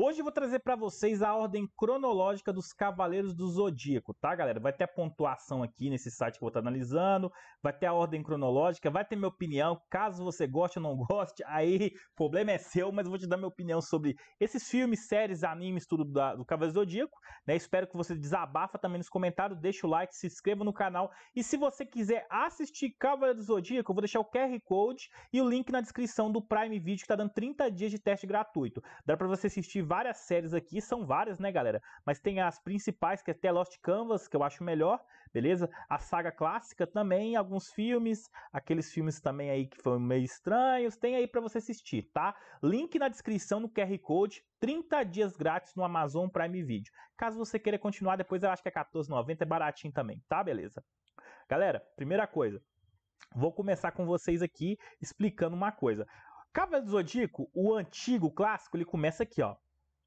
Hoje eu vou trazer para vocês a ordem cronológica dos Cavaleiros do Zodíaco, tá, galera? Vai ter a pontuação aqui nesse site que eu vou estar analisando, vai ter a ordem cronológica, vai ter minha opinião, caso você goste ou não goste, aí o problema é seu, mas eu vou te dar minha opinião sobre esses filmes, séries, animes, tudo da, do Cavaleiro do Zodíaco, né? Espero que você desabafa também nos comentários, deixa o like, se inscreva no canal e se você quiser assistir Cavaleiro do Zodíaco, eu vou deixar o QR Code e o link na descrição do Prime Video que tá dando 30 dias de teste gratuito. Dá para você assistir várias séries aqui, são várias, né, galera? Mas tem as principais, que é até Lost Canvas, que eu acho melhor, beleza? A saga clássica também, alguns filmes, aqueles filmes também aí que foram meio estranhos, tem aí para você assistir, tá? Link na descrição no QR Code, 30 dias grátis no Amazon Prime Video. Caso você queira continuar, depois eu acho que é 14,90, é baratinho também, tá? Beleza? Galera, primeira coisa, vou começar com vocês aqui explicando uma coisa. Cavaleiro do Zodíaco, o antigo, o clássico, ele começa aqui, ó.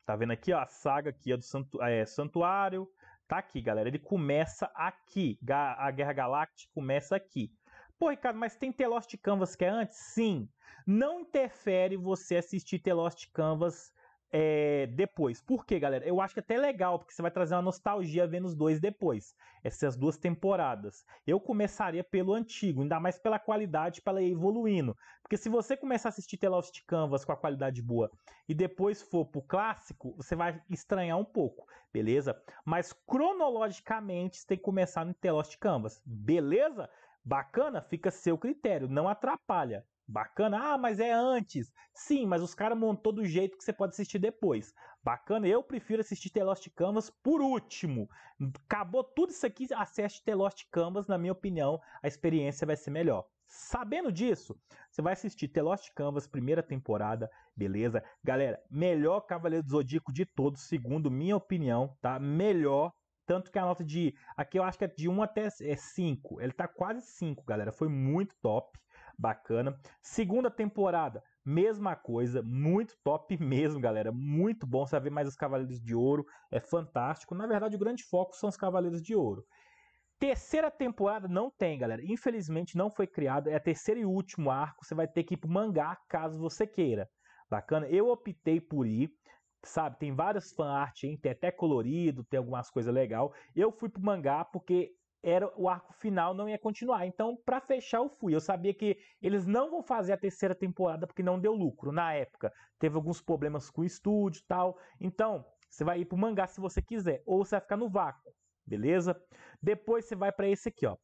Tá vendo aqui, ó, a saga aqui é do santu é, Santuário. Tá aqui, galera. Ele começa aqui. Ga a Guerra Galáctica começa aqui. Pô, Ricardo, mas tem The Lost Canvas que é antes? Sim. Não interfere você assistir The Lost Canvas é, depois. Por quê, galera? Eu acho que é até é legal, porque você vai trazer uma nostalgia vendo os dois depois. Essas duas temporadas. Eu começaria pelo antigo, ainda mais pela qualidade, para ir evoluindo. Porque se você começar a assistir The Lost Canvas com a qualidade boa e depois for pro clássico, você vai estranhar um pouco, beleza? Mas cronologicamente você tem que começar no The Lost Canvas, beleza? Bacana? Fica seu critério, não atrapalha. Bacana. Ah, mas é antes. Sim, mas os caras montou do jeito que você pode assistir depois. Bacana. Eu prefiro assistir The Lost Canvas por último. Acabou tudo isso aqui, acesse The Lost Canvas, na minha opinião, a experiência vai ser melhor. Sabendo disso, você vai assistir The Lost Canvas, primeira temporada, beleza? Galera, melhor Cavaleiro do Zodíaco de todos, segundo minha opinião, tá? Melhor tanto que a nota de. Aqui eu acho que é de 1 até 5. É Ele tá quase 5, galera. Foi muito top bacana. Segunda temporada, mesma coisa, muito top mesmo, galera. Muito bom você vai ver mais os Cavaleiros de Ouro, é fantástico. Na verdade, o grande foco são os Cavaleiros de Ouro. Terceira temporada não tem, galera. Infelizmente não foi criada. É a terceira e último arco. Você vai ter que ir pro mangá caso você queira. Bacana? Eu optei por ir sabe? Tem várias art hein? Tem até colorido, tem algumas coisas legal. Eu fui pro mangá porque era o arco final não ia continuar. Então, para fechar, eu fui. Eu sabia que eles não vão fazer a terceira temporada porque não deu lucro na época. Teve alguns problemas com o estúdio, tal. Então, você vai ir pro mangá se você quiser, ou você vai ficar no vácuo, beleza? Depois você vai para esse aqui, ó,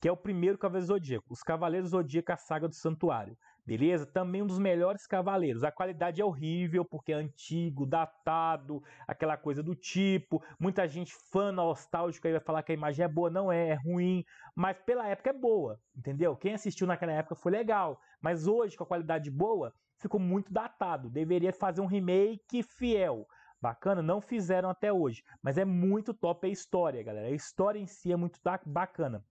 que é o primeiro Cavaleiro Zodíaco, os Cavaleiros Zodíaco, a Saga do Santuário. Beleza? Também um dos melhores cavaleiros. A qualidade é horrível porque é antigo, datado, aquela coisa do tipo. Muita gente fã nostálgica aí vai falar que a imagem é boa, não é, é ruim, mas pela época é boa, entendeu? Quem assistiu naquela época foi legal, mas hoje com a qualidade boa ficou muito datado. Deveria fazer um remake fiel. Bacana, não fizeram até hoje, mas é muito top a é história, galera. A história em si é muito bacana.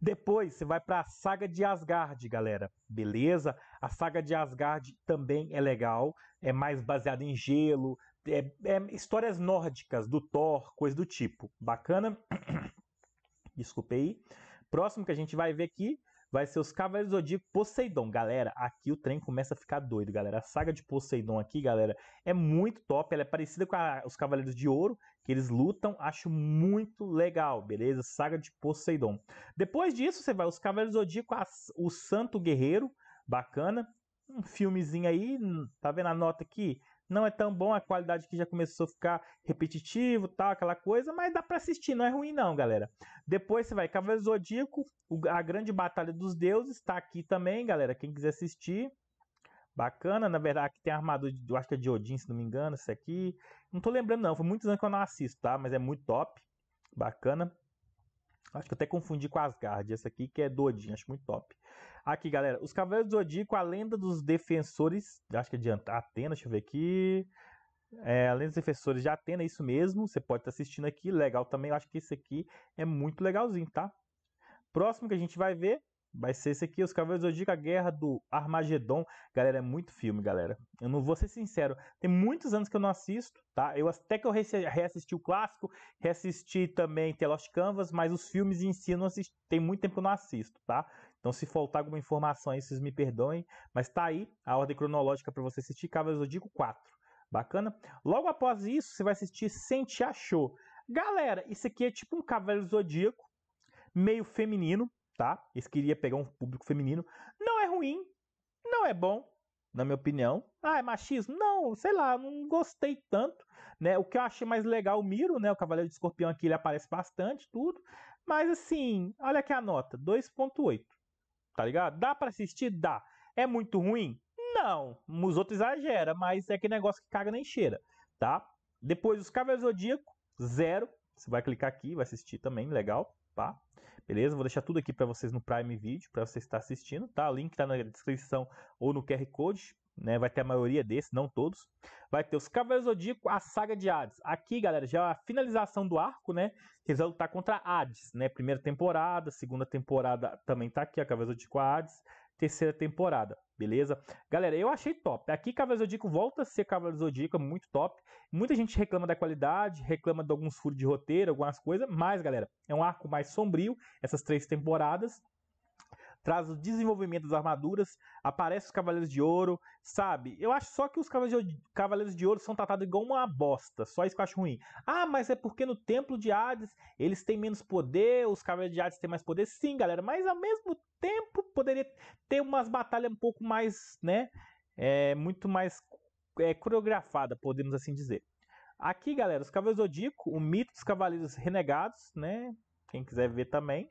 Depois você vai para a saga de Asgard, galera. Beleza? A saga de Asgard também é legal, é mais baseada em gelo, é, é histórias nórdicas do Thor, coisa do tipo. Bacana? Desculpe aí. Próximo que a gente vai ver aqui vai ser os Cavaleiros do Zodíaco Poseidon. Galera, aqui o trem começa a ficar doido, galera. A saga de Poseidon aqui, galera, é muito top. Ela é parecida com a, os Cavaleiros de Ouro, que eles lutam. Acho muito legal, beleza? Saga de Poseidon. Depois disso, você vai os Cavaleiros do Zodíaco, a, o Santo Guerreiro, bacana. Um filmezinho aí, hum, tá vendo a nota aqui? não é tão bom, a qualidade que já começou a ficar repetitivo, tal, aquela coisa, mas dá para assistir, não é ruim não, galera. Depois você vai Cavaleiro Zodíaco, a Grande Batalha dos Deuses está aqui também, galera, quem quiser assistir. Bacana, na verdade, aqui tem a armadura, de, eu acho que é de Odin, se não me engano, isso aqui. Não tô lembrando não, foi muitos anos que eu não assisto, tá? Mas é muito top. Bacana. Acho que eu até confundi com Asgard, essa aqui que é do Odin, acho muito top. Aqui, galera. Os Cavaleiros do Zodíaco, a lenda dos defensores. Acho que adianta. É Atena, deixa eu ver aqui. É, lenda dos defensores de Atena, é isso mesmo. Você pode estar assistindo aqui. Legal também. Eu acho que esse aqui é muito legalzinho, tá? Próximo que a gente vai ver vai ser esse aqui. Os Cavaleiros do Zodíaco, a Guerra do Armagedon. Galera, é muito filme, galera. Eu não vou ser sincero. Tem muitos anos que eu não assisto, tá? Eu até que eu reassisti o clássico, reassisti também The Lost Canvas, mas os filmes em si eu não assisti. Tem muito tempo que eu não assisto, tá? Então, se faltar alguma informação aí, vocês me perdoem, mas tá aí a ordem cronológica para você assistir Cavaleiros do Zodíaco 4. Bacana? Logo após isso, você vai assistir Sente Achou. Galera, isso aqui é tipo um Cavaleiro Zodíaco, meio feminino, tá? Eles queriam pegar um público feminino. Não é ruim, não é bom, na minha opinião. Ah, é machismo? Não, sei lá, não gostei tanto, né? O que eu achei mais legal o Miro, né? O Cavaleiro de Escorpião aqui, ele aparece bastante, tudo. Mas assim, olha aqui a nota, 2.8 tá ligado? Dá para assistir? Dá. É muito ruim? Não. Os outros exagera, mas é aquele negócio que caga nem cheira, tá? Depois, os Cavaleiros Zodíaco, zero. Você vai clicar aqui, vai assistir também, legal, pá. Beleza? Vou deixar tudo aqui para vocês no Prime Video, para você estar assistindo, tá? O link tá na descrição ou no QR Code, né? Vai ter a maioria desses, não todos. Vai ter os Cavaleiros Zodíaco, a Saga de Hades. Aqui, galera, já é a finalização do arco, né? Eles vão lutar contra Hades, né? Primeira temporada, segunda temporada também tá aqui, a Cavaleiros Zodíaco Hades, terceira temporada. Beleza? Galera, eu achei top. Aqui Cavaleiros Zodíaco volta a ser Cavaleiros Zodíaco, é muito top. Muita gente reclama da qualidade, reclama de alguns furos de roteiro, algumas coisas, mas, galera, é um arco mais sombrio, essas três temporadas traz o desenvolvimento das armaduras, aparece os Cavaleiros de Ouro, sabe? Eu acho só que os Cavaleiros de Ouro são tratados igual uma bosta, só isso que eu acho ruim. Ah, mas é porque no Templo de Hades eles têm menos poder, os Cavaleiros de Hades têm mais poder. Sim, galera, mas ao mesmo tempo poderia ter umas batalhas um pouco mais, né? É, muito mais é, coreografada, podemos assim dizer. Aqui, galera, os Cavaleiros Odico, o mito dos Cavaleiros Renegados, né? Quem quiser ver também.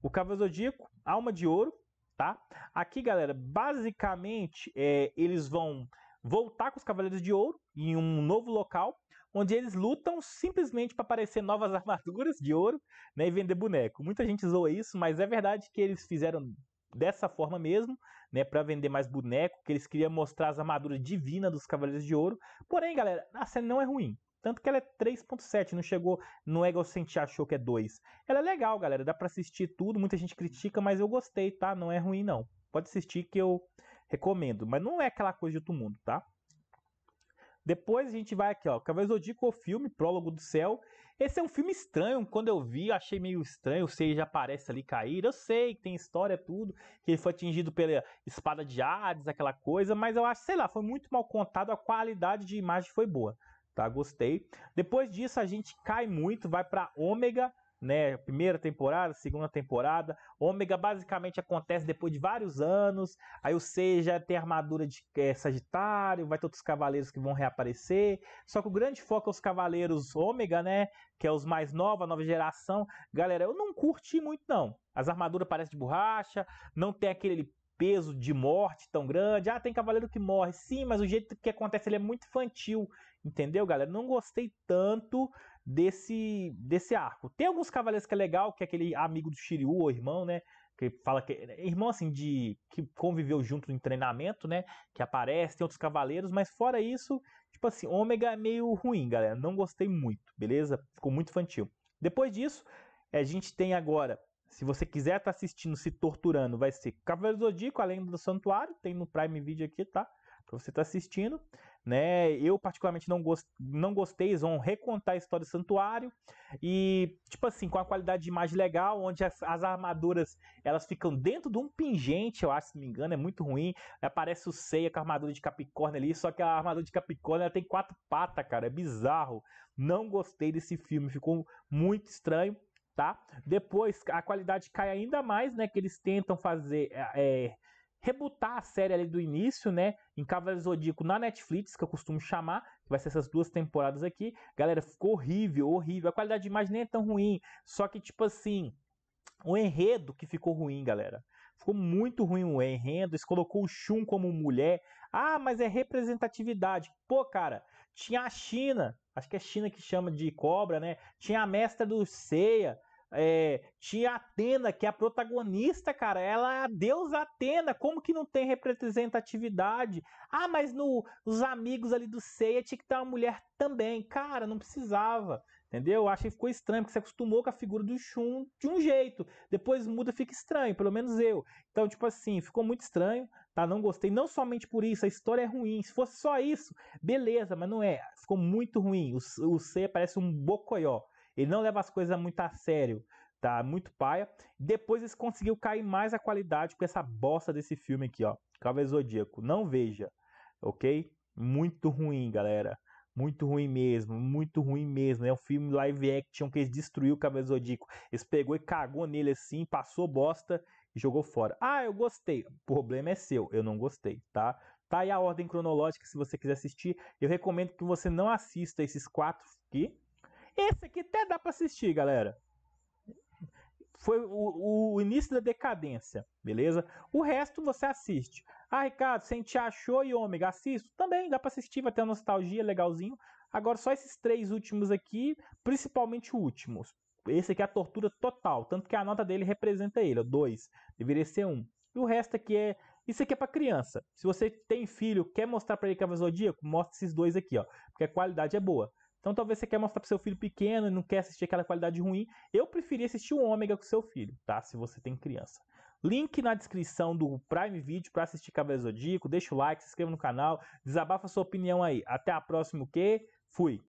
O Cavaleiro Zodíaco, Alma de Ouro, tá? Aqui, galera, basicamente é, eles vão voltar com os Cavaleiros de Ouro em um novo local, onde eles lutam simplesmente para aparecer novas armaduras de ouro né, e vender boneco. Muita gente zoa isso, mas é verdade que eles fizeram dessa forma mesmo, né, para vender mais boneco, que eles queriam mostrar as armaduras divinas dos Cavaleiros de Ouro. Porém, galera, a cena não é ruim. Tanto que ela é 3.7, não chegou, no é achou que é 2. Ela é legal, galera, dá para assistir tudo, muita gente critica, mas eu gostei, tá? Não é ruim não. Pode assistir que eu recomendo, mas não é aquela coisa de outro mundo, tá? Depois a gente vai aqui, ó, Cavaleiro Zodíaco, o filme, Prólogo do Céu. Esse é um filme estranho, quando eu vi, eu achei meio estranho, eu sei, já aparece ali cair, eu sei que tem história, tudo, que ele foi atingido pela espada de Hades, aquela coisa, mas eu acho, sei lá, foi muito mal contado, a qualidade de imagem foi boa tá? Gostei. Depois disso a gente cai muito, vai para Ômega, né? Primeira temporada, segunda temporada. Ômega basicamente acontece depois de vários anos. Aí o Seja tem armadura de é, Sagitário, vai ter outros cavaleiros que vão reaparecer. Só que o grande foco é os cavaleiros Ômega, né? Que é os mais novos, a nova geração. Galera, eu não curti muito não. As armaduras parecem de borracha, não tem aquele peso de morte tão grande. Ah, tem cavaleiro que morre. Sim, mas o jeito que acontece ele é muito infantil, entendeu, galera? Não gostei tanto desse desse arco. Tem alguns cavaleiros que é legal, que é aquele amigo do Shiryu ou irmão, né? que fala que irmão assim de que conviveu junto em treinamento, né? Que aparece, tem outros cavaleiros, mas fora isso, tipo assim, Ômega é meio ruim, galera. Não gostei muito, beleza? Ficou muito infantil. Depois disso, a gente tem agora se você quiser estar tá assistindo, se torturando, vai ser Cavaleiro Zodíaco, Além do Santuário, tem no Prime Video aqui, tá? Pra você estar tá assistindo, né? Eu particularmente não, gost... não gostei, eles vão recontar a história do Santuário e, tipo assim, com a qualidade de imagem legal, onde as, as armaduras, elas ficam dentro de um pingente, eu acho, se não me engano, é muito ruim. Aparece o Seiya com a armadura de Capricórnio ali, só que a armadura de Capricórnio, ela tem quatro patas, cara, é bizarro. Não gostei desse filme, ficou muito estranho tá? Depois a qualidade cai ainda mais, né? Que eles tentam fazer é, é, rebutar a série ali do início, né? Em Cavaleiro Zodíaco na Netflix, que eu costumo chamar, que vai ser essas duas temporadas aqui. Galera, ficou horrível, horrível. A qualidade de imagem nem é tão ruim, só que tipo assim, o enredo que ficou ruim, galera. Ficou muito ruim o enredo. Eles colocou o Shun como mulher. Ah, mas é representatividade. Pô, cara, tinha a China. Acho que é China que chama de cobra, né? Tinha a mestra do Ceia. É, tinha Atena, que é a protagonista, cara. Ela é a deusa Atena. Como que não tem representatividade? Ah, mas no, os amigos ali do Seiya tinha que ter uma mulher também. Cara, não precisava. Entendeu? acho que ficou estranho, porque se acostumou com a figura do Shun de um jeito. Depois muda, fica estranho, pelo menos eu. Então, tipo assim, ficou muito estranho, tá? Não gostei. Não somente por isso, a história é ruim. Se fosse só isso, beleza, mas não é. Ficou muito ruim. O, o C parece um bocoió. Ele não leva as coisas muito a sério, tá? Muito paia. Depois eles conseguiu cair mais a qualidade com essa bosta desse filme aqui, ó. Cavaleiro Zodíaco. Não veja, ok? Muito ruim, galera. Muito ruim mesmo, muito ruim mesmo. É um filme live action que eles destruiu o Cavaleiro Zodíaco. Eles pegou e cagou nele assim, passou bosta e jogou fora. Ah, eu gostei. O problema é seu, eu não gostei, tá? Tá aí a ordem cronológica se você quiser assistir. Eu recomendo que você não assista esses quatro aqui, esse aqui até dá para assistir, galera. Foi o, o, início da decadência, beleza? O resto você assiste. Ah, Ricardo, Sente Achou e Ômega, assisto? Também, dá para assistir, vai ter nostalgia, legalzinho. Agora, só esses três últimos aqui, principalmente o último. Esse aqui é a tortura total, tanto que a nota dele representa ele, ó, dois. Deveria ser um. E o resto aqui é. Isso aqui é para criança. Se você tem filho, quer mostrar para ele que é zodíaco, mostra esses dois aqui, ó. Porque a qualidade é boa. Então talvez você quer mostrar pro seu filho pequeno e não quer assistir aquela qualidade ruim. Eu preferia assistir o Ômega com seu filho, tá? Se você tem criança. Link na descrição do Prime Video para assistir Cavaleiro Zodíaco. Deixa o like, se inscreva no canal, desabafa sua opinião aí. Até a próxima, o quê? Fui.